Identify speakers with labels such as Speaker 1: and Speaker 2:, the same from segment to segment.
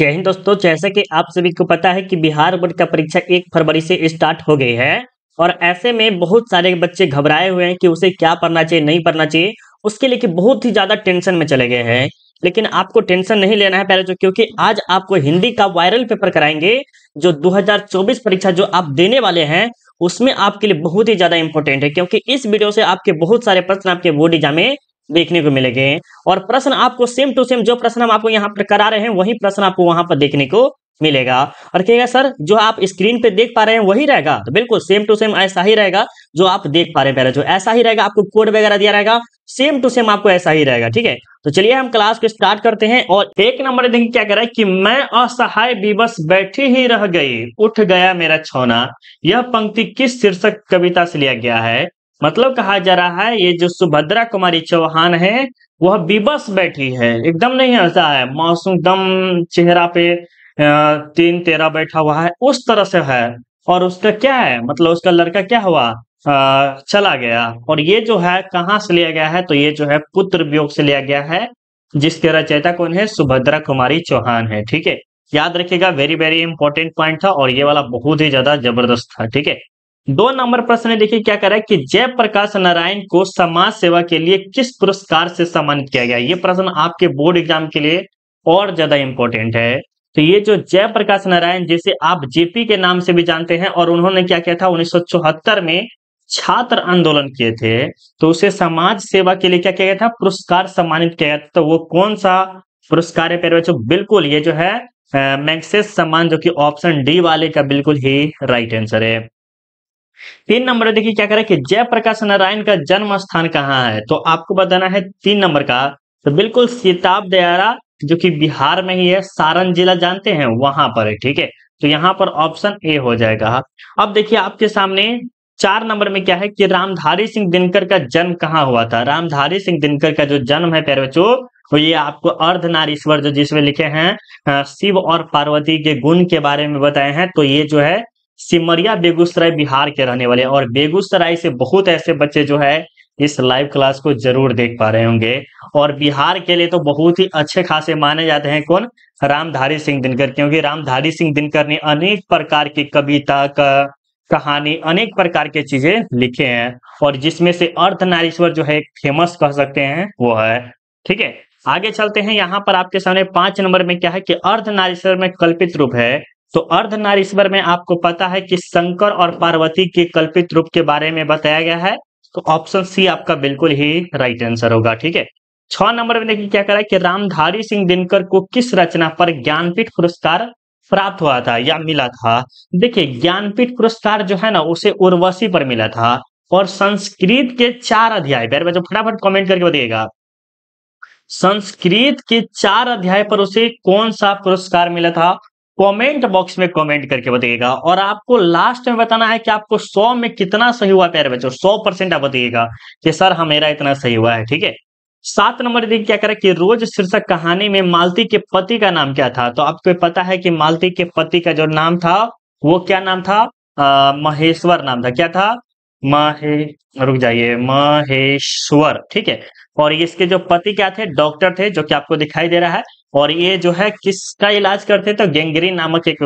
Speaker 1: जय हिंद दोस्तों जैसे कि आप सभी को पता है कि बिहार बोर्ड का परीक्षा एक फरवरी से स्टार्ट हो गई है और ऐसे में बहुत सारे बच्चे घबराए हुए हैं कि उसे क्या पढ़ना चाहिए नहीं पढ़ना चाहिए उसके कि बहुत ही ज्यादा टेंशन में चले गए हैं लेकिन आपको टेंशन नहीं लेना है पहले जो तो, क्योंकि आज आपको हिंदी का वायरल पेपर कराएंगे जो दो परीक्षा जो आप देने वाले हैं उसमें आपके लिए बहुत ही ज्यादा इंपॉर्टेंट है क्योंकि इस वीडियो से आपके बहुत सारे प्रश्न आपके बोर्ड एग्जाम में देखने को मिलेंगे और प्रश्न आपको सेम टू सेम जो प्रश्न हम आपको यहाँ पर करा रहे हैं वही प्रश्न आपको वहां पर देखने को मिलेगा और कहेगा सर जो आप स्क्रीन पे देख पा रहे हैं वही रहेगा तो बिल्कुल सेम टू सेम ऐसा ही रहेगा जो आप देख पा रहे हैं पहले जो ऐसा ही रहेगा आपको कोड वगैरह दिया रहेगा सेम टू सेम आपको ऐसा ही रहेगा ठीक है तो चलिए हम क्लास को स्टार्ट करते हैं और एक नंबर देखिए क्या कर रहा है कि मैं असहाय विवश बैठी ही रह गई उठ गया मेरा छोना यह पंक्ति किस शीर्षक कविता से लिया गया है मतलब कहा जा रहा है ये जो सुभद्रा कुमारी चौहान है वह बिबस बैठी है एकदम नहीं हंसा है मासूम दम चेहरा पे तीन तेरा बैठा हुआ है उस तरह से है और उसका क्या है मतलब उसका लड़का क्या हुआ आ, चला गया और ये जो है कहाँ से लिया गया है तो ये जो है पुत्र वियोग से लिया गया है जिसके रचयिता कौन है सुभद्रा कुमारी चौहान है ठीक है याद रखिएगा वेरी वेरी इंपॉर्टेंट पॉइंट था और ये वाला बहुत ही ज्यादा जबरदस्त था ठीक है दो नंबर प्रश्न है देखिए क्या करा है कि जयप्रकाश नारायण को समाज सेवा के लिए किस पुरस्कार से सम्मानित किया गया ये प्रश्न आपके बोर्ड एग्जाम के लिए और ज्यादा इंपॉर्टेंट है तो ये जो जयप्रकाश नारायण जिसे आप जेपी के नाम से भी जानते हैं और उन्होंने क्या किया था उन्नीस में छात्र आंदोलन किए थे तो उसे समाज सेवा के लिए क्या किया गया था पुरस्कार सम्मानित किया गया था तो वो कौन सा पुरस्कार है पेरवे बिल्कुल ये जो है मैक्सेस सम्मान जो कि ऑप्शन डी वाले का बिल्कुल ही राइट आंसर है तीन नंबर देखिए क्या करें कि जयप्रकाश नारायण का जन्म स्थान कहाँ है तो आपको बताना है तीन नंबर का तो बिल्कुल सीताब दयारा जो कि बिहार में ही है सारण जिला जानते हैं वहां पर है ठीक है तो यहाँ पर ऑप्शन ए हो जाएगा अब देखिए आपके सामने चार नंबर में क्या है कि रामधारी सिंह दिनकर का जन्म कहाँ हुआ था रामधारी सिंह दिनकर का जो जन्म है प्यारे तो ये आपको अर्धनारीश्वर जो जिसमें लिखे हैं शिव और पार्वती के गुण के बारे में बताए हैं तो ये जो है सिमरिया बेगूसराय बिहार के रहने वाले और बेगूसराय से बहुत ऐसे बच्चे जो है इस लाइव क्लास को जरूर देख पा रहे होंगे और बिहार के लिए तो बहुत ही अच्छे खासे माने जाते हैं कौन रामधारी सिंह दिनकर क्योंकि रामधारी सिंह दिनकर ने अनेक प्रकार की कविता का कहानी अनेक प्रकार के चीजें लिखे हैं और जिसमें से अर्धनारीश्वर जो है फेमस कह सकते हैं वो है ठीक है आगे चलते हैं यहाँ पर आपके सामने पांच नंबर में क्या है कि अर्धनारीश्वर में कल्पित रूप है तो नारीश्वर में आपको पता है कि शंकर और पार्वती के कल्पित रूप के बारे में बताया गया है तो ऑप्शन सी आपका बिल्कुल ही राइट आंसर होगा ठीक है छह नंबर में देखिए क्या करा कि रामधारी सिंह दिनकर को किस रचना पर ज्ञानपीठ पुरस्कार प्राप्त हुआ था या मिला था देखिए ज्ञानपीठ पुरस्कार जो है ना उसे उर्वशी पर मिला था और संस्कृत के चार अध्याय प्यारे बच्चों फटाफट कमेंट करके बताइएगा संस्कृत के चार अध्याय पर उसे कौन सा पुरस्कार मिला था कमेंट बॉक्स में कमेंट करके बताइएगा और आपको लास्ट में बताना है कि आपको 100 में कितना सही हुआ प्यारे बच्चों 100 परसेंट आप बताइएगा कि सर हमेरा हाँ, इतना सही हुआ है ठीक है सात नंबर दिन क्या करें कि रोज शीर्षक कहानी में मालती के पति का नाम क्या था तो आपको पता है कि मालती के पति का जो नाम था वो क्या नाम था आ, महेश्वर नाम था क्या था महे रुक जाइए महेश्वर ठीक है और इसके जो पति क्या थे डॉक्टर थे जो कि आपको दिखाई दे रहा है और ये जो है किसका इलाज करते तो गेंगरी नामक एक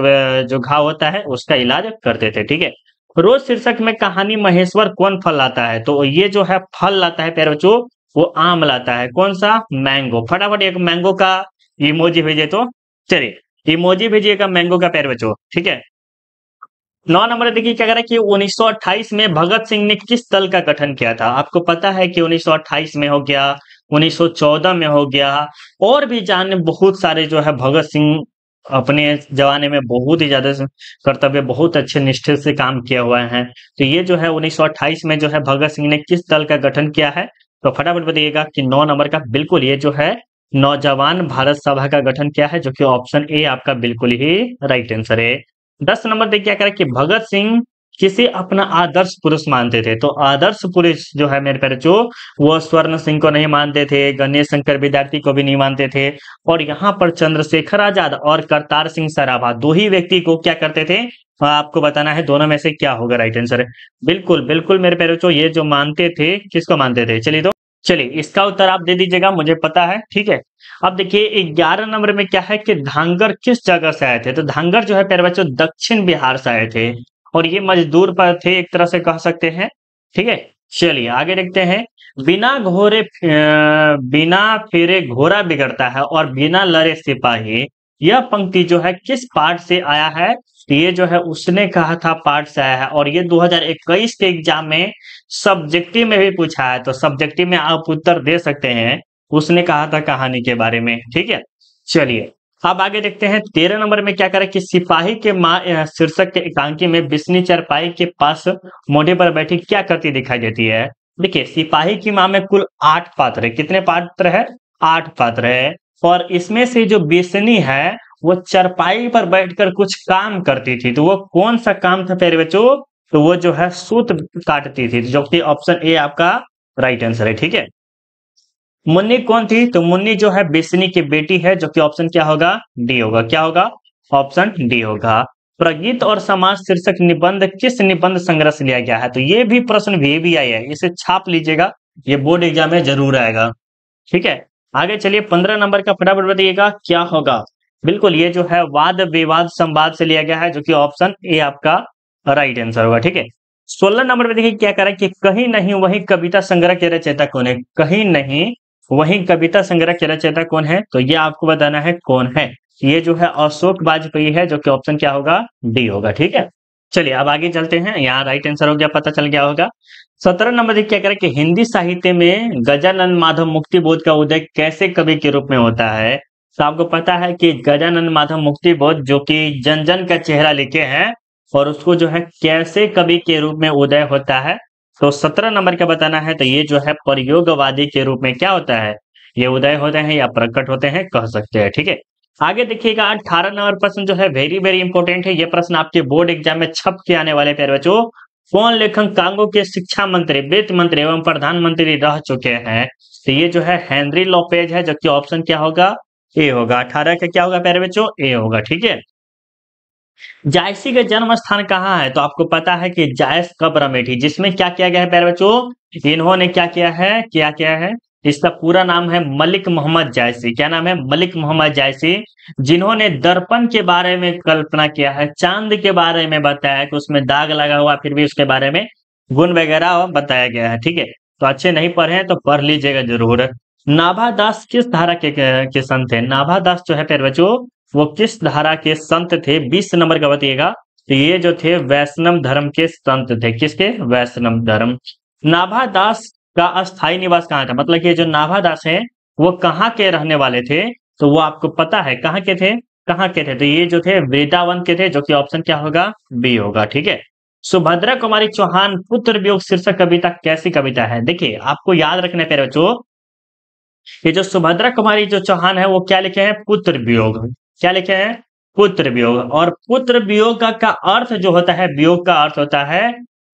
Speaker 1: जो घाव होता है उसका इलाज करते थे ठीक है रोज शीर्षक में कहानी महेश्वर कौन फल लाता है तो ये जो है फल लाता है पैरवचो वो आम लाता है कौन सा मैंगो फटाफट एक मैंगो का इमोजी भेजे तो चलिए इमोजी भेजिएगा मैंगो का पैरवचो ठीक है नौ नंबर देखिए क्या कह रहा है कि 1928 में भगत सिंह ने किस दल का गठन किया था आपको पता है कि 1928 में हो गया 1914 में हो गया और भी जान बहुत सारे जो है भगत सिंह अपने जमाने में बहुत ही ज्यादा कर्तव्य बहुत अच्छे निष्ठे से काम किए हुए हैं तो ये जो है 1928 में जो है भगत सिंह ने किस दल का गठन किया है तो फटाफट बताइएगा कि नौ नंबर का बिल्कुल ये जो है नौजवान भारत सभा का गठन किया है जो कि ऑप्शन ए आपका बिल्कुल ही राइट आंसर है दस नंबर पे क्या करें कि भगत सिंह किसे अपना आदर्श पुरुष मानते थे तो आदर्श पुरुष जो है मेरे पैर जो वो स्वर्ण सिंह को नहीं मानते थे गणेश शंकर विद्यार्थी को भी नहीं मानते थे और यहाँ पर चंद्रशेखर आजाद और करतार सिंह सराभा दो ही व्यक्ति को क्या करते थे हाँ, आपको बताना है दोनों में से क्या होगा राइट आंसर बिल्कुल बिल्कुल मेरे पैरोचो ये जो मानते थे किसको मानते थे चलिए तो चलिए इसका उत्तर आप दे दीजिएगा मुझे पता है ठीक है अब देखिए ग्यारह नंबर में क्या है कि धांगर किस जगह से आए थे तो धांगर जो है प्यारे बच्चों दक्षिण बिहार से आए थे और ये मजदूर पर थे एक तरह से कह सकते हैं ठीक है चलिए आगे देखते हैं बिना घोरे बिना फिरे घोड़ा बिगड़ता है और बिना लड़े सिपाही यह पंक्ति जो है किस पार्ट से आया है ये जो है उसने कहा था पार्ट से आया है और ये 2021 के एग्जाम में सब्जेक्टिव में भी पूछा है तो सब्जेक्टिव में आप उत्तर दे सकते हैं उसने कहा था कहानी के बारे में ठीक है चलिए अब आगे देखते हैं तेरह नंबर में क्या करें कि सिपाही के माँ शीर्षक के एकांकी में बिस्नी चरपाई के पास मोढ़े पर बैठी क्या करती दिखाई देती है देखिए सिपाही की माँ में कुल आठ पात्र है कितने पात्र है आठ पात्र है और इसमें से जो बिस्नी है वो चरपाई पर बैठकर कुछ काम करती थी तो वो कौन सा काम था प्यारे बच्चों तो वो जो है सूत काटती थी जो कि ऑप्शन ए आपका राइट आंसर है ठीक है मुन्नी कौन थी तो मुन्नी जो है बेसनी की बेटी है जो कि ऑप्शन क्या होगा डी होगा क्या होगा ऑप्शन डी होगा प्रगीत और समाज शीर्षक निबंध किस निबंध संग्रह से लिया गया है तो ये भी प्रश्न भी, भी आई है इसे छाप लीजिएगा ये बोर्ड एग्जाम में जरूर आएगा ठीक है आगे चलिए पंद्रह नंबर का फटाफट बताइएगा क्या होगा बिल्कुल ये जो है वाद विवाद संवाद से लिया गया है जो कि ऑप्शन ए आपका राइट आंसर होगा ठीक है सोलह नंबर पे देखिए क्या करें कि कहीं नहीं वही कविता संग्रह के रचयिता कौन है कहीं नहीं वही कविता संग्रह के रचयिता कौन है तो ये आपको बताना है कौन है ये जो है अशोक वाजपेयी है जो कि ऑप्शन क्या होगा डी होगा ठीक है चलिए अब आगे चलते हैं यहाँ राइट आंसर हो गया पता चल गया होगा सत्रह नंबर देखिए क्या करें कि हिंदी साहित्य में गजानन माधव मुक्ति बोध का उदय कैसे कवि के रूप में होता है तो आपको पता है कि गजानंद माधव मुक्ति बोध जो कि जन जन का चेहरा लिखे हैं और उसको जो है कैसे कवि के रूप में उदय होता है तो सत्रह नंबर का बताना है तो ये जो है प्रयोगवादी के रूप में क्या होता है ये उदय होते हैं या प्रकट होते हैं कह सकते हैं ठीक है आगे देखिएगा अठारह नंबर प्रश्न जो है वेरी वेरी इंपॉर्टेंट है ये प्रश्न आपके बोर्ड एग्जाम में छप के आने वाले प्यारे बच्चों कौन लेखन कांगो के शिक्षा मंत्री वित्त मंत्री एवं प्रधानमंत्री रह चुके हैं तो ये जो है हेनरी लोपेज है जबकि ऑप्शन क्या होगा ए होगा अठारह का क्या होगा प्यारे बच्चों ए होगा ठीक है जायसी का जन्म स्थान कहाँ है तो आपको पता है कि जायस कब रमेठी जिसमें क्या किया गया है प्यारे बच्चों इन्होंने क्या किया है क्या किया है इसका पूरा नाम है मलिक मोहम्मद जायसी क्या नाम है मलिक मोहम्मद जायसी जिन्होंने दर्पण के बारे में कल्पना किया है चांद के बारे में बताया है कि उसमें दाग लगा हुआ फिर भी उसके बारे में गुण वगैरह बताया गया है ठीक है तो अच्छे नहीं पढ़े हैं तो पढ़ लीजिएगा जरूर नाभादास किस धारा के, के संत थे नाभादास जो है प्यार बच्चों वो किस धारा के संत थे बीस नंबर का बताइएगा तो ये जो थे वैष्णव धर्म के संत थे किसके वैष्णव धर्म नाभादास का अस्थायी निवास कहाँ था मतलब ये जो नाभादास है वो कहाँ के रहने वाले थे तो वो आपको पता है कहाँ के थे कहाँ के थे तो ये जो थे वृदावन के थे जो कि ऑप्शन क्या होगा बी होगा ठीक है सुभद्रा कुमारी चौहान पुत्र वियोग शीर्षक कविता कैसी कविता है देखिए आपको याद रखने पे बच्चों ये जो सुभद्रा कुमारी जो चौहान है वो क्या लिखे हैं पुत्र वियोग क्या लिखे हैं पुत्र वियोग और पुत्र वियोग का, का अर्थ जो होता है वियोग का अर्थ होता है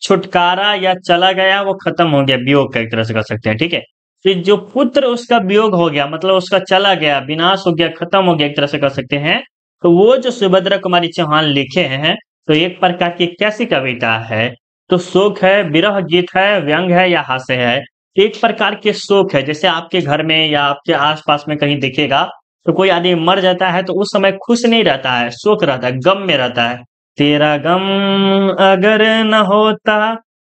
Speaker 1: छुटकारा या चला गया वो खत्म हो गया वियोग का एक तरह से कर सकते हैं ठीक है तो जो पुत्र उसका वियोग हो गया मतलब उसका चला गया विनाश हो गया खत्म हो गया एक तरह से कर सकते हैं तो वो जो सुभद्रा कुमारी चौहान लिखे हैं तो एक प्रकार की कैसी कविता है तो शोक है विरह गीत है व्यंग है या हास्य है एक प्रकार के शोक है जैसे आपके घर में या आपके आसपास में कहीं दिखेगा तो कोई आदमी मर जाता है तो उस समय खुश नहीं रहता है शोक रहता है गम में रहता है तेरा गम अगर न होता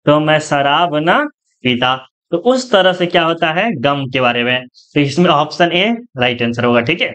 Speaker 1: तो मैं शराब न पीता तो उस तरह से क्या होता है गम के बारे में तो इसमें ऑप्शन ए राइट आंसर होगा ठीक है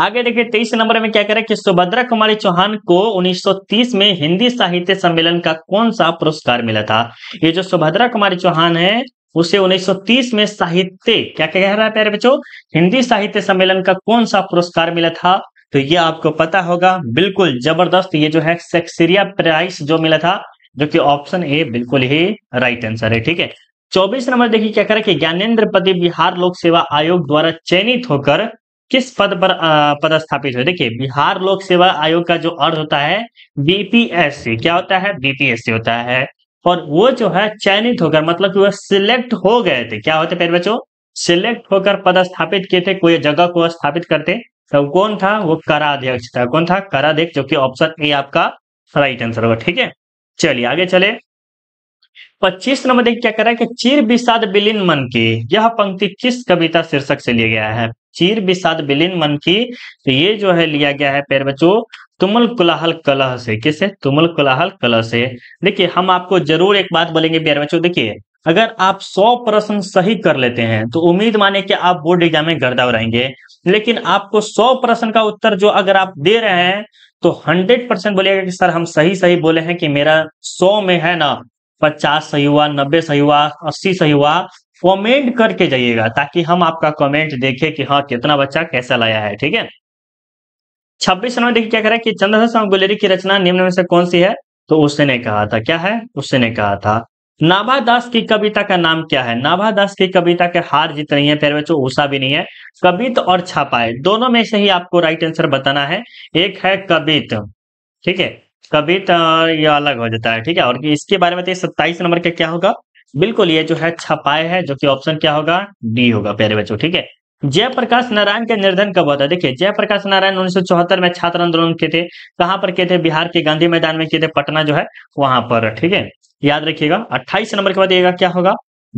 Speaker 1: आगे देखिए तेईस नंबर में क्या करें कि सुभद्रा कुमारी चौहान को 1930 में हिंदी साहित्य सम्मेलन का कौन सा पुरस्कार मिला था ये जो सुभद्रा कुमारी चौहान है उसे 1930 में साहित्य क्या कह रहा है प्यारे बच्चों हिंदी साहित्य सम्मेलन का कौन सा पुरस्कार मिला था तो ये आपको पता होगा बिल्कुल जबरदस्त ये जो है सेक्सरिया प्राइस जो मिला था जो कि ऑप्शन ए बिल्कुल ही राइट आंसर है ठीक है चौबीस नंबर देखिए क्या करें कि ज्ञानेन्द्र पति बिहार लोक सेवा आयोग द्वारा चयनित होकर किस पद पर पदस्थापित हुए देखिए बिहार लोक सेवा आयोग का जो अर्थ होता है बीपीएससी क्या होता है बीपीएससी होता है और वो जो है चयनित होकर मतलब कि वह सिलेक्ट हो गए थे क्या होते पहले बच्चों सिलेक्ट होकर पदस्थापित किए थे कोई जगह को स्थापित करते तो कौन था वो कराध्यक्ष था कौन था कराध्यक्ष जो कि ऑप्शन ए आपका राइट आंसर होगा ठीक है चलिए आगे चले पच्चीस नंबर देखिए क्या कर रहा है कि चीर विषाद विलीन मन की यह पंक्ति किस कविता शीर्षक से लिया गया है चीर विषाद विलीन मन की तो ये जो है लिया गया है पैर बच्चों तुमल कुलाहल कलह से किससे तुमल कुलाहल कलह से देखिए हम आपको जरूर एक बात बोलेंगे प्यारे बच्चों देखिए अगर आप 100 प्रश्न सही कर लेते हैं तो उम्मीद माने कि आप बोर्ड एग्जाम में गर्दाव रहेंगे लेकिन आपको 100 प्रश्न का उत्तर जो अगर आप दे रहे हैं तो 100 परसेंट बोलिएगा कि सर हम सही सही बोले हैं कि मेरा 100 में है ना 50 सही हुआ 90 सही हुआ 80 सही हुआ कमेंट करके जाइएगा ताकि हम आपका कमेंट देखें कि हाँ कितना बच्चा कैसा लाया है ठीक है छब्बीस नंबर देखिए क्या कह रहा है कि चंद्रशेषण गुलेरी की रचना निम्न में से कौन सी है तो उसने ने कहा था क्या है उससे ने कहा था नाभा की कविता का नाम क्या है नाभा की कविता के हार जीत नहीं है फिर बच्चों उषा भी नहीं है कवित और छापाए दोनों में से ही आपको राइट आंसर बताना है एक है कवित ठीक है कवित ये अलग हो जाता है ठीक है और इसके बारे में तो सत्ताईस नंबर का क्या होगा बिल्कुल ये जो है छपाए है जो कि ऑप्शन क्या होगा डी होगा प्यारे बच्चों ठीक है जयप्रकाश नारायण के निर्धन कब हुआ था देखिए जयप्रकाश नारायण उन्नीस में छात्र आंदोलन किए थे कहां पर किए थे बिहार के गांधी मैदान में किए थे पटना जो है वहां पर ठीक है याद रखिएगा 28 नंबर के बाद क्या होगा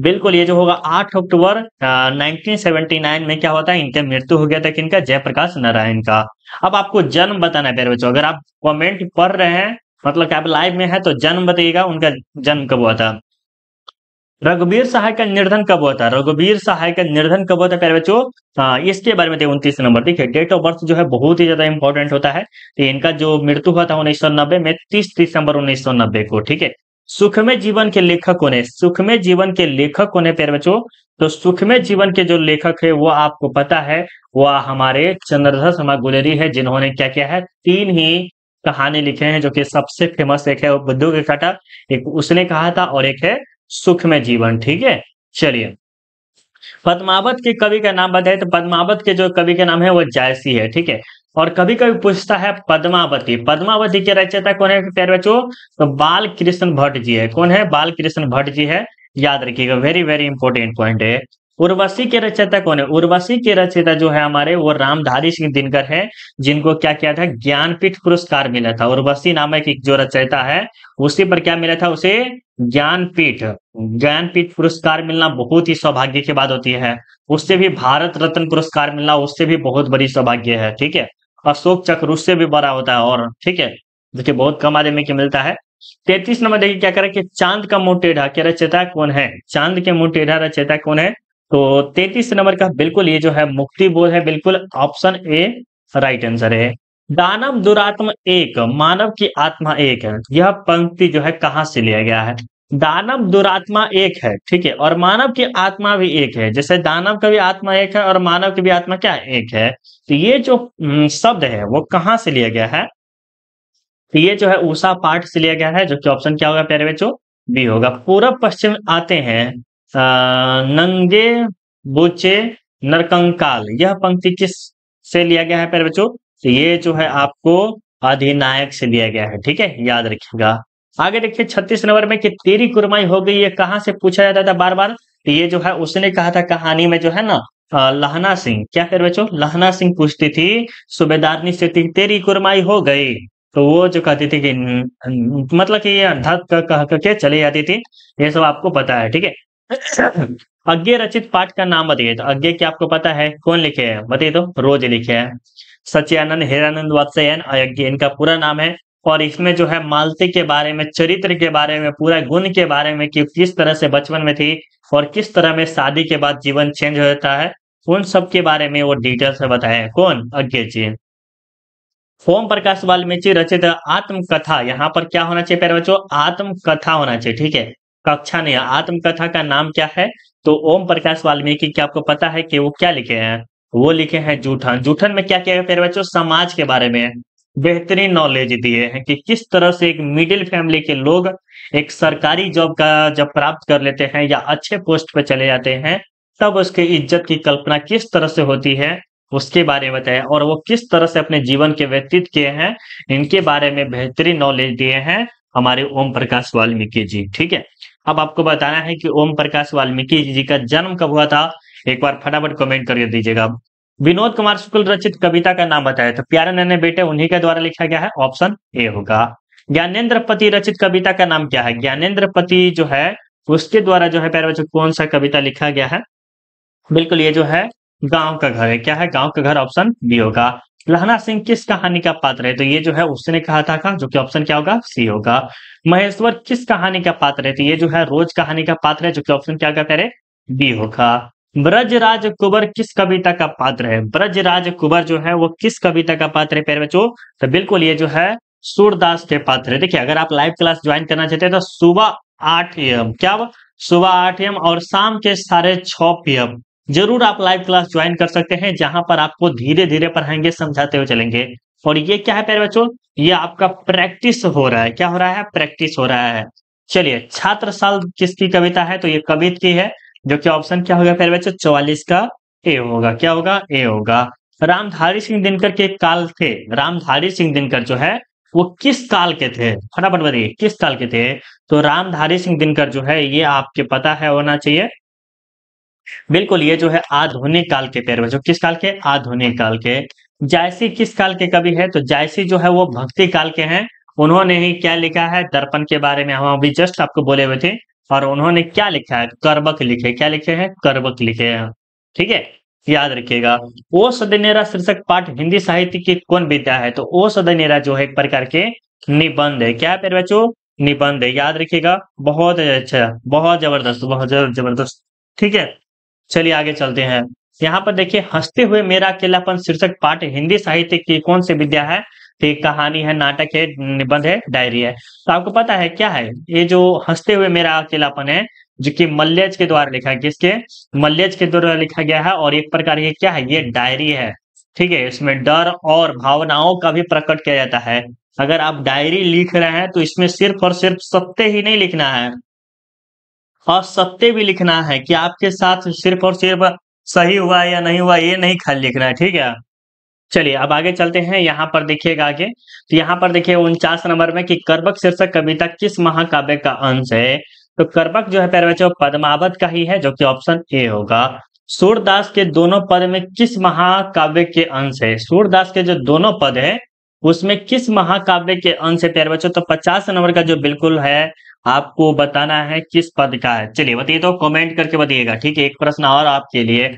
Speaker 1: बिल्कुल ये जो होगा 8 अक्टूबर 1979 में क्या होता है इनके मृत्यु हो गया था किनका जयप्रकाश नारायण का अब आपको जन्म बताना है प्यारे बच्चों अगर आप कॉमेंट पढ़ रहे हैं मतलब आप लाइव में है तो जन्म बताइएगा उनका जन्म कब हुआ था रघुवीर सहाय का निर्धन कब हुआ था रघुवीर सहाय का निर्धन कब हुआ था प्यारे बच्चों इसके बारे में उनतीस नंबर देखिए डेट ऑफ बर्थ जो है बहुत ही ज्यादा इंपॉर्टेंट होता है तो इनका जो मृत्यु हुआ था उन्नीस में तीस दिसंबर उन्नीस को ठीक है सुखमय जीवन के लेखक होने सुखमय जीवन के लेखक होने प्यारे बच्चों तो सुखमय जीवन के जो लेखक है वो आपको पता है वह हमारे चंद्रधर शर्मा गुलेरी है जिन्होंने क्या किया है तीन ही कहानी लिखे हैं जो कि सबसे फेमस एक है बुद्धू के काटा एक उसने कहा था और एक है सुख में जीवन ठीक है चलिए पद्मावत के कवि का नाम बताए तो पद्मावत के जो कवि का नाम है वो जायसी है ठीक है और कभी कभी पूछता है पद्मावती पद्मावती के रचयिता कौन है प्यारे बच्चों तो बाल कृष्ण भट्ट जी है कौन है बाल कृष्ण भट्ट जी है याद रखिएगा वेरी वेरी इंपॉर्टेंट पॉइंट है उर्वशी के रचयिता कौन है उर्वशी के रचयिता जो है हमारे वो रामधारी सिंह दिनकर है जिनको क्या किया था ज्ञानपीठ पुरस्कार मिला था उर्वशी नामक एक जो रचयिता है उसी पर क्या मिला था उसे ज्ञानपीठ ज्ञानपीठ पुरस्कार मिलना बहुत ही सौभाग्य की बात होती है उससे भी भारत रत्न पुरस्कार मिलना उससे भी बहुत बड़ी सौभाग्य है ठीक है अशोक चक्र उससे भी बड़ा होता है और ठीक है देखिए बहुत कम आदमी के मिलता है तैतीस नंबर देखिए क्या करें कि चांद का मोटेढा के रचयिता कौन है चांद के मोटेढ़ा रचयिता कौन है तो तैतीस नंबर का बिल्कुल ये जो है मुक्ति बोध है बिल्कुल ऑप्शन ए राइट आंसर है दानव दुरात्म एक मानव की आत्मा एक है यह पंक्ति जो है कहाँ से लिया गया है दानव दुरात्मा एक है ठीक है और मानव की आत्मा भी एक है जैसे दानव का भी आत्मा एक है और मानव की भी आत्मा क्या है एक है तो ये जो हम्म, शब्द है वो कहाँ से लिया गया है तो ये जो है ऊषा पाठ से लिया गया है जो कि ऑप्शन क्या होगा प्यारे बच्चों बी होगा पूरब पश्चिम आते हैं नंगे बुचे नरकंकाल यह पंक्ति किस से लिया गया है पहले बच्चों तो ये जो है आपको अधिनायक से लिया गया है ठीक है याद रखिएगा आगे देखिए छत्तीस नंबर में कि तेरी कुरमाई हो गई ये कहाँ से पूछा जाता था बार बार तो ये जो है उसने कहा था कहानी में जो है ना लहना सिंह क्या फिर बच्चों लहना सिंह पूछती थी सुबेदारनी से थी तेरी कुरमाई हो गई तो वो जो कहती थी कि मतलब कि ये धक कह करके चले जाती थी ये सब आपको पता है ठीक है अज्ञे रचित पाठ का नाम बताइए तो अज्ञे क्या आपको पता है कौन लिखे हैं बताइए तो रोज लिखे हैं सत्यानंद हिरानंद वात्सयन अयज्ञ इनका पूरा नाम है और इसमें जो है मालती के बारे में चरित्र के बारे में पूरा गुण के बारे में कि किस तरह से बचपन में थी और किस तरह में शादी के बाद जीवन चेंज हो जाता है उन सब के बारे में वो डिटेल से बताया कौन अज्ञे जी ओम प्रकाश वाल्मीकि रचित आत्मकथा यहाँ पर क्या होना चाहिए प्यारे बच्चों आत्मकथा होना चाहिए ठीक है कक्षा ने आत्मकथा का नाम क्या है तो ओम प्रकाश वाल्मीकि क्या आपको पता है कि वो क्या लिखे हैं वो लिखे हैं जूठन जूठन में क्या किया प्यारे बच्चों समाज के बारे में बेहतरीन नॉलेज दिए हैं कि किस तरह से एक मिडिल फैमिली के लोग एक सरकारी जॉब का जब प्राप्त कर लेते हैं या अच्छे पोस्ट पर चले जाते हैं तब उसके इज्जत की कल्पना किस तरह से होती है उसके बारे में बताया और वो किस तरह से अपने जीवन के व्यतीत किए हैं इनके बारे में बेहतरीन नॉलेज दिए हैं हमारे ओम प्रकाश वाल्मीकि जी ठीक है अब आपको बताना है कि ओम प्रकाश वाल्मीकि जी का जन्म कब हुआ था एक बार फटाफट कमेंट कर दीजिएगा विनोद कुमार शुक्ल रचित कविता का नाम बताया तो प्यारे नन्हे बेटे उन्हीं के द्वारा लिखा गया है ऑप्शन ए होगा ज्ञानेन्द्र पति रचित कविता का नाम क्या है ज्ञानेन्द्र पति जो है उसके द्वारा जो है प्यारे बच्चों कौन सा कविता लिखा गया है बिल्कुल ये जो है गांव का घर है क्या है गांव का घर ऑप्शन बी होगा लहना सिंह किस कहानी का पात्र है तो ये जो है उसने कहा था का जो कि ऑप्शन क्या होगा सी होगा महेश्वर किस कहानी का पात्र है तो ये जो है रोज कहानी का पात्र है जो कि ऑप्शन क्या होगा हैं बी होगा ब्रजराज कुबर किस कविता का पात्र है ब्रजराज कुबर जो है वो किस कविता का पात्र है प्यारे बच्चों तो बिल्कुल ये जो है सूरदास के पात्र है देखिए अगर आप लाइव क्लास ज्वाइन करना चाहते हैं तो सुबह आठ एम क्या सुबह आठ एम और शाम के साढ़े छ पी एम जरूर आप लाइव क्लास ज्वाइन कर सकते हैं जहां पर आपको धीरे धीरे पढ़ाएंगे समझाते हुए चलेंगे और ये क्या है प्यारे बच्चों ये आपका प्रैक्टिस हो रहा है क्या हो रहा है प्रैक्टिस हो रहा है चलिए छात्र साल किसकी कविता है तो ये कवित की है जो कि ऑप्शन क्या होगा प्यारे बच्चों चौवालीस का ए होगा क्या होगा ए होगा रामधारी सिंह दिनकर के काल थे रामधारी सिंह दिनकर जो है वो किस काल के थे फटाफट बताइए किस काल के थे तो रामधारी सिंह दिनकर जो है ये आपके पता है होना चाहिए बिल्कुल ये जो है आधुनिक काल के पैरवे जो किस काल के आधुनिक काल के जायसी किस काल के कवि है तो जायसी जो है वो भक्ति काल के हैं उन्होंने ही क्या लिखा है दर्पण के बारे में हम अभी जस्ट आपको बोले हुए थे और उन्होंने क्या लिखा है करबक लिखे क्या लिखे हैं करबक लिखे हैं ठीक है याद रखिएगा ओ सदनेरा शीर्षक पाठ हिंदी साहित्य की कौन विद्या है तो ओ सदनेरा जो है एक प्रकार के निबंध है क्या है बच्चों निबंध है याद रखिएगा बहुत अच्छा बहुत जबरदस्त बहुत जबरदस्त ठीक है चलिए आगे चलते हैं यहाँ पर देखिए हंसते हुए मेरा अकेलापन शीर्षक पाठ हिंदी साहित्य की कौन सी विद्या है तो कहानी है नाटक है निबंध है डायरी है तो आपको पता है क्या है ये जो हंसते हुए मेरा अकेलापन है जो कि मल्लेज के द्वारा लिखा है किसके मल्लेज के द्वारा लिखा गया है और एक प्रकार ये क्या है ये डायरी है ठीक है इसमें डर और भावनाओं का भी प्रकट किया जाता है अगर आप डायरी लिख रहे हैं तो इसमें सिर्फ और सिर्फ सत्य ही नहीं लिखना है और सत्य भी लिखना है कि आपके साथ सिर्फ और सिर्फ सही हुआ या नहीं हुआ ये नहीं खाली लिखना है ठीक है चलिए अब आगे चलते हैं यहाँ पर देखिएगा आगे तो यहाँ पर देखिए उनचास नंबर में कि कर्बक शीर्षक कविता किस महाकाव्य का अंश है तो कर्बक जो है प्यारे बच्चों पद्मावत का ही है जो कि ऑप्शन ए होगा सूरदास के दोनों पद में किस महाकाव्य के अंश है सूरदास के जो दोनों पद है उसमें किस महाकाव्य के अंश है तेरह बच्चों तो पचास नंबर का जो बिल्कुल है आपको बताना है किस पद का है चलिए बताइए तो कमेंट करके बताइएगा ठीक है एक प्रश्न और आपके लिए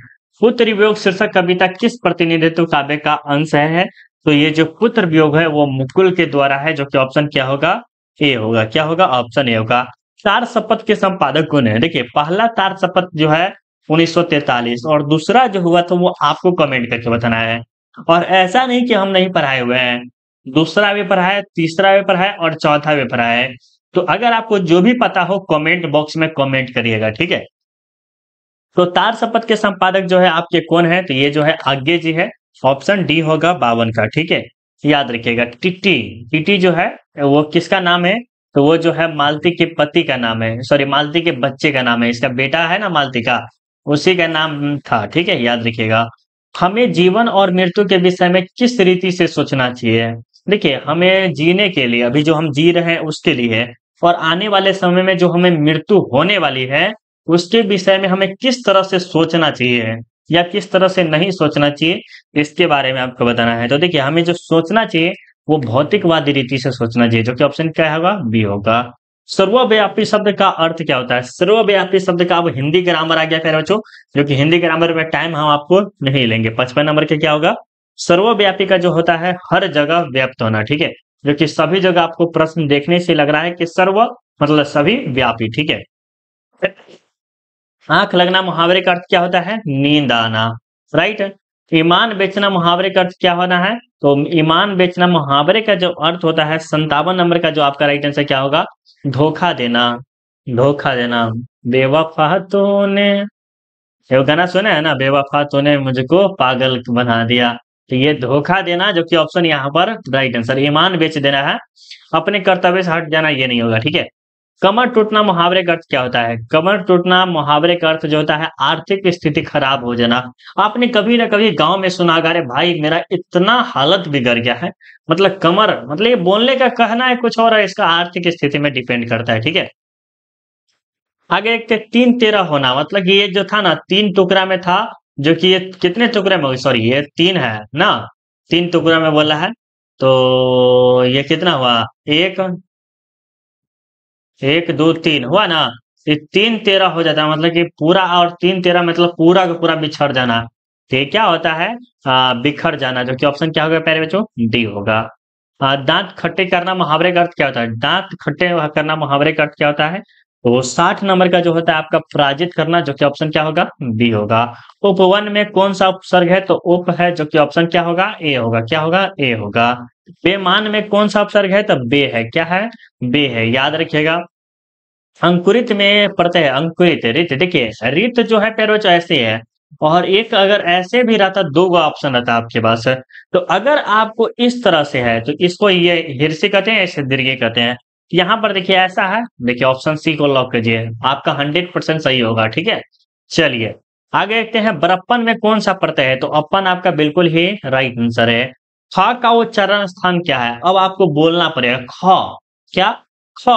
Speaker 1: पुत्र वियोग शीर्षक कविता किस प्रतिनिधित्व काव्य का अंश है तो ये जो पुत्र वियोग है वो मुकुल के द्वारा है जो कि ऑप्शन क्या होगा ए होगा क्या होगा ऑप्शन ए होगा तार शपथ के संपादक कौन है देखिए पहला तार शपथ जो है 1943 और दूसरा जो हुआ था वो आपको कमेंट करके बताना है और ऐसा नहीं कि हम नहीं पढ़ाए हुए हैं दूसरा पेपर है तीसरा पेपर है और चौथा पेपर है तो अगर आपको जो भी पता हो कमेंट बॉक्स में कमेंट करिएगा ठीक है तो तार शपथ के संपादक जो है आपके कौन है तो ये जो है आज्ञे जी है ऑप्शन डी होगा बावन का ठीक है याद रखिएगा टिट्टी टिट्टी जो है वो किसका नाम है तो वो जो है मालती के पति का नाम है सॉरी मालती के बच्चे का नाम है इसका बेटा है ना मालती का उसी का नाम था ठीक है याद रखिएगा हमें जीवन और मृत्यु के विषय में किस रीति से सोचना चाहिए देखिए हमें जीने के लिए अभी जो हम जी रहे हैं उसके लिए और आने वाले समय में जो हमें मृत्यु होने वाली है उसके विषय में हमें किस तरह से सोचना चाहिए या किस तरह से नहीं सोचना चाहिए इसके बारे में आपको बताना है तो देखिए हमें जो सोचना चाहिए वो भौतिकवादी रीति से सोचना चाहिए जो कि ऑप्शन क्या होगा बी होगा सर्वव्यापी शब्द का अर्थ क्या होता है सर्वव्यापी शब्द का अब हिंदी ग्रामर आ गया फिर बच्चों जो कि हिंदी ग्रामर में टाइम हम आपको नहीं लेंगे पचपन नंबर के क्या होगा सर्वव्यापी का जो होता है हर जगह व्याप्त होना ठीक है जो कि सभी जगह आपको प्रश्न देखने से लग रहा है कि सर्व मतलब सभी व्यापी ठीक है आंख लगना मुहावरे का अर्थ क्या होता है नींद आना राइट ईमान बेचना मुहावरे का अर्थ क्या होना है तो ईमान बेचना मुहावरे का जो अर्थ होता है संतावन नंबर का जो आपका राइट आंसर क्या होगा धोखा देना धोखा देना बेवफा तूने ये गाना सुना है ना बेवफा तूने मुझको पागल बना दिया तो ये धोखा देना जो कि ऑप्शन यहाँ पर राइट आंसर ईमान बेच देना है अपने कर्तव्य से हट जाना ये नहीं होगा ठीक है कमर टूटना मुहावरे का अर्थ क्या होता है कमर टूटना मुहावरे का अर्थ जो होता है आर्थिक स्थिति खराब हो जाना आपने कभी ना कभी गांव में सुना अरे भाई मेरा इतना हालत बिगड़ गया है मतलब कमर मतलब ये बोलने का कहना है कुछ और है इसका आर्थिक स्थिति में डिपेंड करता है ठीक है आगे एक तीन तेरह होना मतलब ये जो था ना तीन टुकड़ा में था जो कि ये कितने टुकड़े में सॉरी ये तीन है ना तीन टुकड़ा में बोला है तो ये कितना हुआ एक एक दो तीन हुआ ना ये तीन तेरह हो जाता है मतलब कि पूरा और तीन तेरह मतलब पूरा का पूरा बिछड़ जाना तो ये क्या होता है आ, बिखर जाना जो कि ऑप्शन क्या होगा पहले बच्चों डी होगा दांत खट्टे करना मुहावरे का अर्थ क्या होता है दांत खट्टे करना मुहावरे का अर्थ क्या होता है तो साठ नंबर का जो होता है आपका पराजित करना जो कि ऑप्शन क्या होगा बी होगा उप वन में कौन सा उपसर्ग है तो उप है जो कि ऑप्शन क्या होगा ए होगा क्या होगा ए होगा बेमान में कौन सा उपसर्ग है तो बे है क्या है बे है याद रखिएगा अंकुरित में पढ़ते हैं अंकुरित रित देखिए रित जो है पेरोच ऐसे है और एक अगर ऐसे भी रहता दो गो ऑप्शन रहता आपके पास तो अगर आपको इस तरह से है तो इसको ये हिरसे कहते हैं ऐसे दीर्घी कहते हैं यहाँ पर देखिए ऐसा है देखिए ऑप्शन सी को लॉक कीजिए आपका हंड्रेड परसेंट सही होगा ठीक है चलिए आगे देखते हैं बरप्पन में कौन सा पड़ता है तो अपन आपका बिल्कुल ही राइट आंसर है ख का उच्चारण स्थान क्या है अब आपको बोलना पड़ेगा ख क्या ख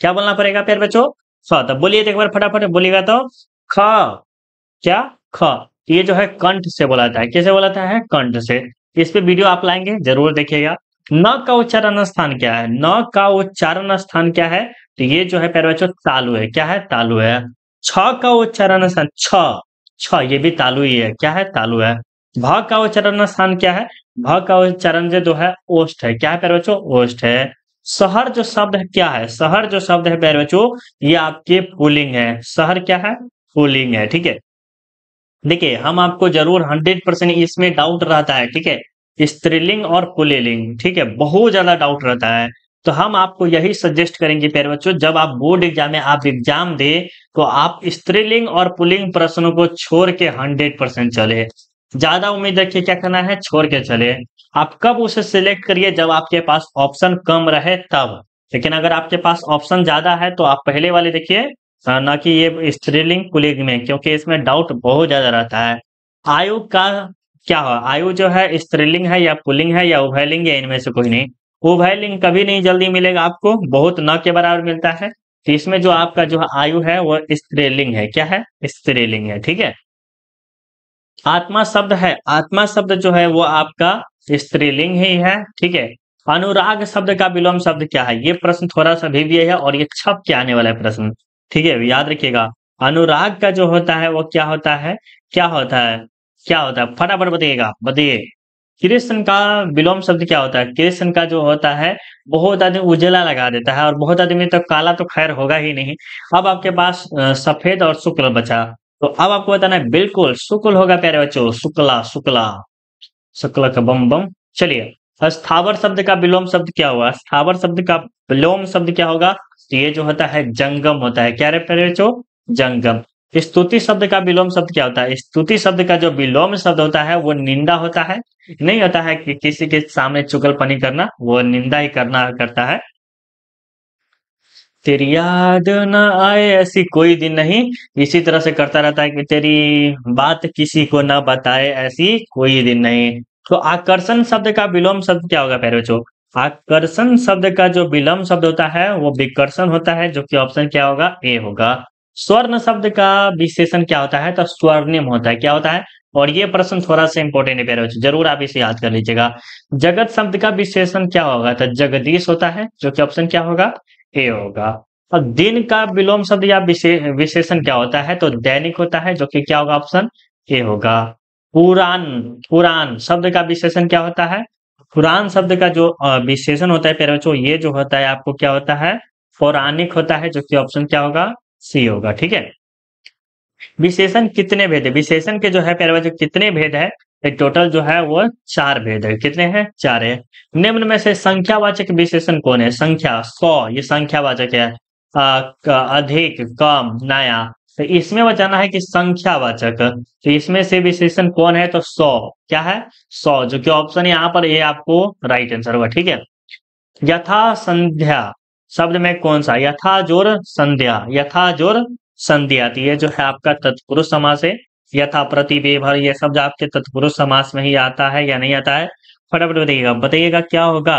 Speaker 1: क्या बोलना पड़ेगा प्यार बच्चो ख तो बोलिए तो एक बार फटाफट बोलिएगा तो ख क्या ख ये जो है कंठ से बोलाता है कैसे बोलाता है कंठ से इस पे वीडियो आप लाएंगे जरूर देखिएगा न का उच्चारण स्थान क्या है न का उच्चारण स्थान क्या है तो ये जो है पैरवाच तालु है क्या है तालु है छ का उच्चारण स्थान छ छ ये भी तालु ही है क्या है तालु है भ का उच्चारण स्थान क्या है भ का उच्चारण जो है ओष्ठ है क्या है पैरवाचो ओष्ठ है शहर जो शब्द है क्या है शहर जो शब्द है पैरवाचो ये आपके पुलिंग है शहर क्या है पुलिंग है ठीक है देखिए हम आपको जरूर हंड्रेड परसेंट इसमें डाउट रहता है ठीक है स्त्रीलिंग और पुलेलिंग ठीक है बहुत ज्यादा डाउट रहता है तो हम आपको यही सजेस्ट करेंगे प्यारे बच्चों जब आप बोर्ड एग्जाम में आप एग्जाम दे तो आप स्त्रीलिंग और पुलिंग प्रश्नों को छोड़ के हंड्रेड परसेंट चले ज्यादा उम्मीद रखिए क्या करना है छोड़ के चले आप कब उसे सिलेक्ट करिए जब आपके पास ऑप्शन कम रहे तब लेकिन अगर आपके पास ऑप्शन ज्यादा है तो आप पहले वाले देखिए ना कि ये स्त्रीलिंग पुलिंग में क्योंकि इसमें डाउट बहुत ज्यादा रहता है आयोग का क्या हो आयु जो है स्त्रीलिंग है या पुलिंग है या उभयलिंग या इनमें से कोई नहीं उभयलिंग कभी नहीं जल्दी मिलेगा आपको बहुत न के बराबर मिलता है तो इसमें जो आपका जो आयु है वो स्त्रीलिंग है क्या है स्त्रीलिंग है ठीक है आत्मा शब्द है आत्मा शब्द जो है वो आपका स्त्रीलिंग ही है ठीक है अनुराग शब्द का विलोम शब्द क्या है ये प्रश्न थोड़ा सा भी, भी है और ये छप के आने वाला है प्रश्न ठीक है याद रखिएगा अनुराग का जो होता है वो क्या होता है क्या होता है क्या होता है फटाफट बताइएगा बताइए कृष्ण का विलोम शब्द क्या होता है कृष्ण का जो होता है बहुत आदमी उजला लगा देता है और बहुत आदमी तो काला तो खैर होगा ही नहीं अब आपके पास सफेद और शुक्ल बचा तो अब आपको बताना है बिल्कुल शुक्ल होगा प्यारे बच्चों शुक्ला शुक्ला शुक्ल का बम बम चलिए स्थावर शब्द का विलोम शब्द क्या हुआ स्थावर शब्द का विलोम शब्द क्या होगा तो ये जो होता है जंगम होता है क्या रे प्यारे बच्चो जंगम स्तुति शब्द का विलोम शब्द क्या होता है स्तुति शब्द का जो विलोम शब्द होता है वो निंदा होता है नहीं होता है कि किसी के सामने चुगलपनी करना वो निंदा ही करना करता है तेरी याद न आए ऐसी कोई दिन नहीं इसी तरह से करता रहता है कि तेरी बात किसी को ना बताए ऐसी कोई दिन नहीं तो आकर्षण शब्द का विलोम शब्द क्या होगा पहले चौक आकर्षण शब्द का जो विलोम शब्द होता है वो विकर्षण होता है जो कि ऑप्शन क्या होगा ए होगा स्वर्ण शब्द का विशेषण क्या होता है तो स्वर्णिम होता है क्या होता है और ये प्रश्न थोड़ा सा इंपॉर्टेंट है जरूर आप इसे याद कर लीजिएगा जगत शब्द का विशेषण क्या होगा तो जगदीश होता है जो कि ऑप्शन क्या होगा ए होगा और दिन का विलोम शब्द या विशेषण क्या होता है तो दैनिक होता है जो कि क्या होगा ऑप्शन ए होगा पुरान पुरान शब्द का विशेषण क्या होता है पुरान शब्द का जो विशेषण होता है पेरोचो ये जो होता है आपको क्या होता है पौराणिक होता है जो कि ऑप्शन क्या होगा सी होगा ठीक है विशेषण कितने भेद है विशेषण के जो है प्यारे बच्चों कितने भेद है टोटल जो है वो चार भेद है कितने हैं चार है निम्न में से संख्यावाचक विशेषण कौन है संख्या सौ ये संख्यावाचक है आ, अधिक कम नया तो इसमें बचाना है कि संख्यावाचक तो इसमें से विशेषण कौन है तो सौ क्या है सौ जो कि ऑप्शन यहाँ पर ये आपको राइट आंसर होगा ठीक है यथा संध्या शब्द में कौन सा यथाजोर संध्या यथाजोर संध्या तो ये जो है आपका तत्पुरुष समास है यथा बेभर यह शब्द आपके तत्पुरुष समास में ही आता है या नहीं आता है फटाफट बताइएगा बताइएगा क्या होगा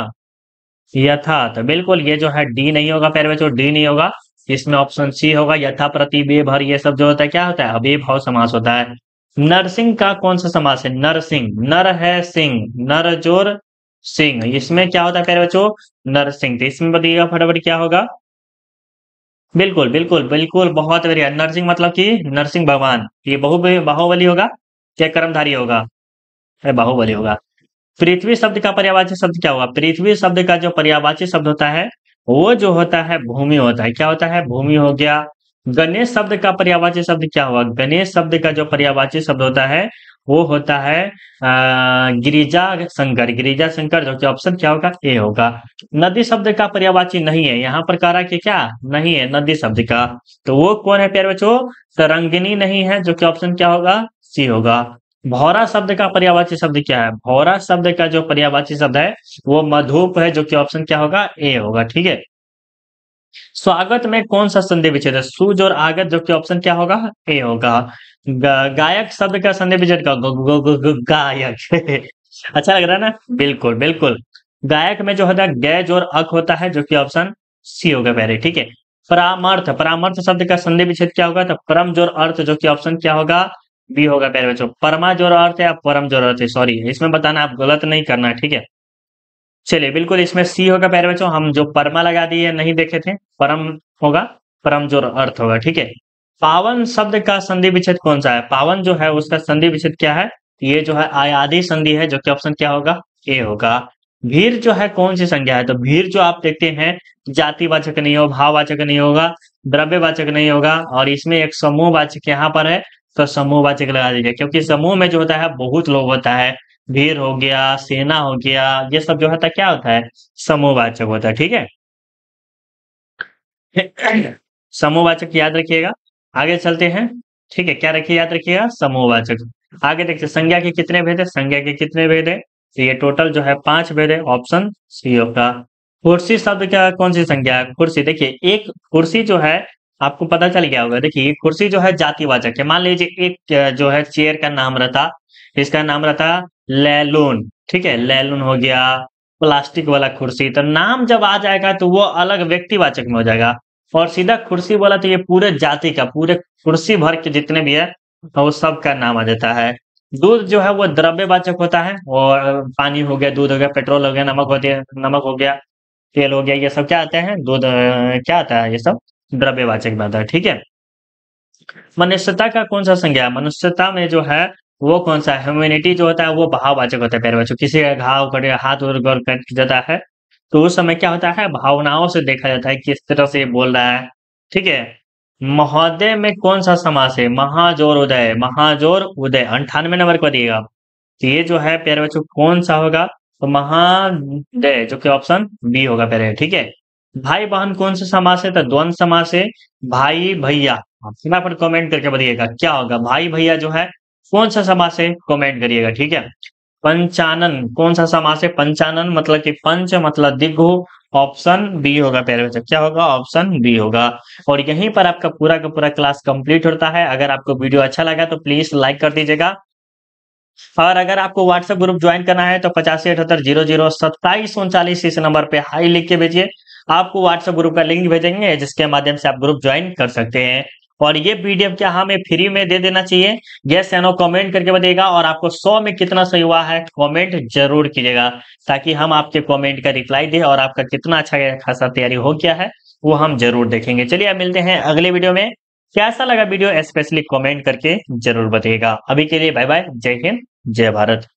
Speaker 1: यथा तो बिल्कुल ये जो है डी नहीं होगा पैर बच्चों तो डी नहीं होगा इसमें ऑप्शन सी होगा यथा प्रति बेभर यह सब जो होता है क्या होता है अभिभाव समास होता है नरसिंह का कौन सा समास है नरसिंह नर है सिंह नर जोर सिंह इसमें क्या होता है प्यारे बच्चों नरसिंह तो इसमें बताइएगा फटाफट क्या होगा बिल्कुल बिल्कुल बिल्कुल बहुत बढ़िया नरसिंह मतलब कि नरसिंह भगवान ये बहु बाहुबली होगा या कर्मधारी होगा बाहुबली होगा पृथ्वी शब्द का पर्यावाची शब्द क्या होगा पृथ्वी शब्द का जो पर्यावाची शब्द होता है वो जो होता है भूमि होता है क्या होता है भूमि हो गया गणेश शब्द का पर्यावाची शब्द क्या हुआ गणेश शब्द का जो पर्यावाची शब्द होता है वो होता है गिरिजा शंकर गिरिजा शंकर जो कि ऑप्शन क्या होगा ए होगा नदी शब्द का पर्यावाची नहीं है यहाँ पर कह रहा है कि क्या नहीं है नदी शब्द का तो वो कौन है प्यारे बच्चों तरंगिनी नहीं है जो कि ऑप्शन क्या होगा सी होगा भौरा शब्द का पर्यावाची शब्द क्या है भौरा शब्द का जो पर्यावाची शब्द है वो मधुप है जो कि ऑप्शन क्या होगा ए होगा ठीक है स्वागत में कौन सा संधि विच्छेद है सूज और आगत जो कि ऑप्शन क्या होगा ए होगा गायक शब्द का संधि विच्छेद का गायक अच्छा लग रहा है ना बिल्कुल बिल्कुल गायक में जो होता है गैज और अक होता है जो कि ऑप्शन सी होगा पहले ठीक है परामर्थ परामर्थ शब्द का संधि विच्छेद क्या होगा तो परम जोर अर्थ जो कि ऑप्शन क्या होगा बी होगा पहले बच्चों परमा जोर अर्थ या परम जोर अर्थ है सॉरी इसमें बताना आप गलत नहीं करना ठीक है चलिए बिल्कुल इसमें सी होगा पहले बच्चों हम जो परमा लगा दिए नहीं देखे थे परम होगा परम जो अर्थ होगा ठीक है पावन शब्द का संधि विच्छेद कौन सा है पावन जो है उसका संधि विच्छेद क्या है ये जो है आयादी संधि है जो कि ऑप्शन क्या होगा ए होगा भीर जो है कौन सी संज्ञा है तो भीर जो आप देखते हैं जातिवाचक नहीं हो भाववाचक नहीं होगा द्रव्यवाचक नहीं होगा और इसमें एक समूह वाचक यहाँ पर है तो समूह वाचक लगा दीजिए क्योंकि समूह में जो होता है बहुत लोग होता है भीड़ हो गया सेना हो गया ये सब जो होता है क्या होता है समूहवाचक होता है ठीक है समूहवाचक याद रखिएगा आगे चलते हैं ठीक है क्या रखिए याद रखिएगा समूहवाचक आगे देखते संज्ञा के कितने भेद है संज्ञा के कितने भेद है तो ये टोटल जो है पांच भेद है ऑप्शन सी का कुर्सी शब्द क्या कौन सी संज्ञा है कुर्सी देखिए एक कुर्सी जो है आपको पता चल गया होगा देखिए कुर्सी जो है जातिवाचक है मान लीजिए एक जो है चेयर का नाम रहता इसका नाम रहता लैलून ठीक है लैलून हो गया प्लास्टिक वाला कुर्सी तो नाम जब आ जाएगा तो वो अलग व्यक्तिवाचक में हो जाएगा और सीधा कुर्सी वाला तो ये पूरे जाति का पूरे कुर्सी भर के जितने भी है तो वो सब का नाम आ जाता है दूध जो है वो द्रव्यवाचक होता है और पानी हो गया दूध हो गया पेट्रोल हो गया नमक होती है नमक हो गया तेल हो गया ये सब क्या आते हैं दूध क्या आता है ये सब द्रव्यवाचक में आता है ठीक है मनुष्यता का कौन सा संज्ञा मनुष्यता में जो है वो कौन सा है ह्यूमिनिटी जो होता है वो भाववाचक होता है पहले बच्चों किसी का घाव कर हाथ और गौर कट जाता है तो उस समय क्या होता है भावनाओं से देखा जाता है किस तरह से बोल रहा है ठीक है महोदय में कौन सा समास है महाजोर उदय महाजोर उदय अंठानवे नंबर को दिएगा तो ये जो है प्यारे बच्चों कौन सा होगा तो महादय जो कि ऑप्शन बी होगा प्यारे ठीक है भाई बहन कौन सा समास है तो द्वंद समास है भाई भैया आप पर कमेंट करके बताइएगा क्या होगा भाई भैया जो है कौन सा समास है कमेंट करिएगा ठीक है पंचानन कौन सा समास है पंचानन मतलब कि पंच मतलब दिग्घ ऑप्शन बी होगा पहले बच्चा क्या होगा ऑप्शन बी होगा और यहीं पर आपका पूरा का पूरा क्लास कंप्लीट होता है अगर आपको वीडियो अच्छा लगा तो प्लीज लाइक कर दीजिएगा और अगर आपको व्हाट्सएप ग्रुप ज्वाइन करना है तो पचासी अठहत्तर जीरो जीरो सत्ताईस उनचालीस इस नंबर पे हाई लिख के भेजिए आपको व्हाट्सएप ग्रुप का लिंक भेजेंगे जिसके माध्यम से आप ग्रुप ज्वाइन कर सकते हैं और ये पीडीएफ क्या हमें फ्री में दे देना चाहिए गैस एनो कमेंट करके बताइएगा और आपको 100 में कितना सही हुआ है कमेंट जरूर कीजिएगा ताकि हम आपके कमेंट का रिप्लाई दे और आपका कितना अच्छा खासा तैयारी हो गया है वो हम जरूर देखेंगे चलिए अब मिलते हैं अगले वीडियो में कैसा लगा वीडियो स्पेशली कॉमेंट करके जरूर बताइएगा अभी के लिए बाय बाय जय हिंद जय भारत